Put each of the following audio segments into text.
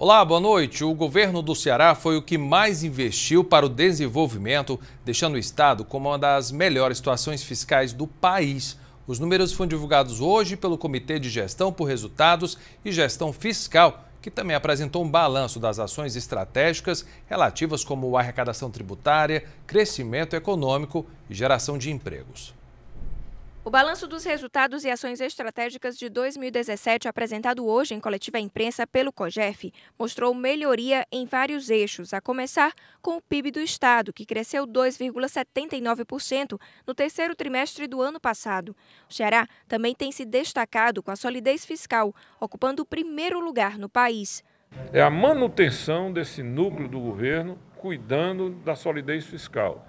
Olá, boa noite. O governo do Ceará foi o que mais investiu para o desenvolvimento, deixando o estado como uma das melhores situações fiscais do país. Os números foram divulgados hoje pelo Comitê de Gestão por Resultados e Gestão Fiscal, que também apresentou um balanço das ações estratégicas relativas como arrecadação tributária, crescimento econômico e geração de empregos. O balanço dos resultados e ações estratégicas de 2017, apresentado hoje em coletiva imprensa pelo COGEF, mostrou melhoria em vários eixos, a começar com o PIB do Estado, que cresceu 2,79% no terceiro trimestre do ano passado. O Ceará também tem se destacado com a solidez fiscal, ocupando o primeiro lugar no país. É a manutenção desse núcleo do governo cuidando da solidez fiscal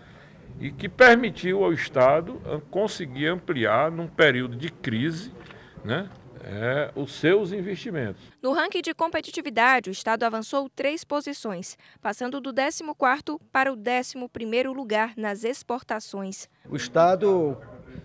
e que permitiu ao Estado conseguir ampliar, num período de crise, né, é, os seus investimentos. No ranking de competitividade, o Estado avançou três posições, passando do 14º para o 11º lugar nas exportações. O Estado,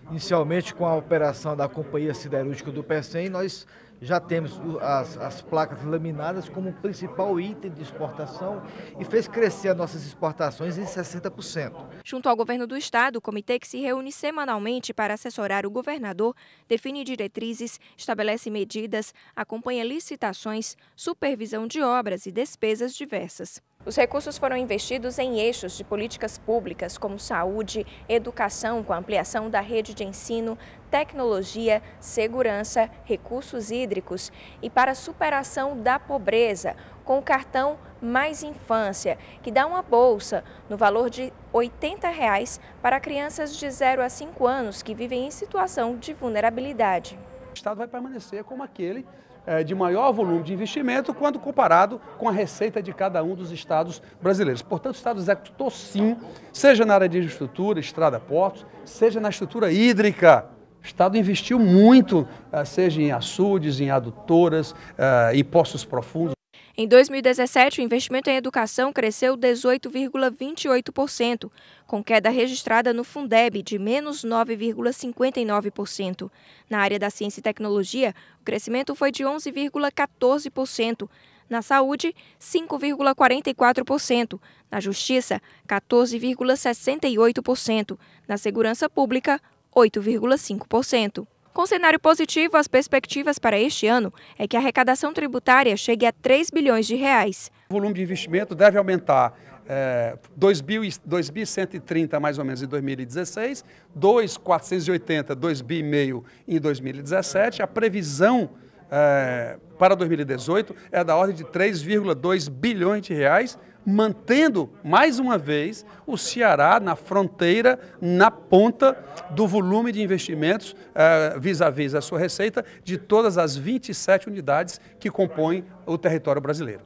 inicialmente com a operação da Companhia Siderúrgica do PECEM, nós já temos as, as placas laminadas como principal item de exportação e fez crescer as nossas exportações em 60%. Junto ao governo do estado, o comitê que se reúne semanalmente para assessorar o governador define diretrizes, estabelece medidas, acompanha licitações, supervisão de obras e despesas diversas. Os recursos foram investidos em eixos de políticas públicas como saúde, educação, com ampliação da rede de ensino, tecnologia, segurança, recursos hídricos e para superação da pobreza, com o cartão Mais Infância, que dá uma bolsa no valor de R$ 80 reais para crianças de 0 a 5 anos que vivem em situação de vulnerabilidade. O Estado vai permanecer como aquele é, de maior volume de investimento quando comparado com a receita de cada um dos estados brasileiros. Portanto, o Estado executou sim, seja na área de infraestrutura, estrada, portos, seja na estrutura hídrica. O Estado investiu muito, é, seja em açudes, em adutoras é, e poços profundos. Em 2017, o investimento em educação cresceu 18,28%, com queda registrada no Fundeb de menos 9,59%. Na área da ciência e tecnologia, o crescimento foi de 11,14%. Na saúde, 5,44%. Na justiça, 14,68%. Na segurança pública, 8,5%. Com cenário positivo, as perspectivas para este ano é que a arrecadação tributária chegue a 3 bilhões de reais. O volume de investimento deve aumentar é, 2.130 mais ou menos em 2016, 2.480, 2.500 em 2017. A previsão é, para 2018 é da ordem de 3,2 bilhões de reais, mantendo mais uma vez o Ceará na fronteira, na ponta do volume de investimentos eh, vis-à-vis uh, -vis a sua receita de todas as 27 unidades que compõem o território brasileiro.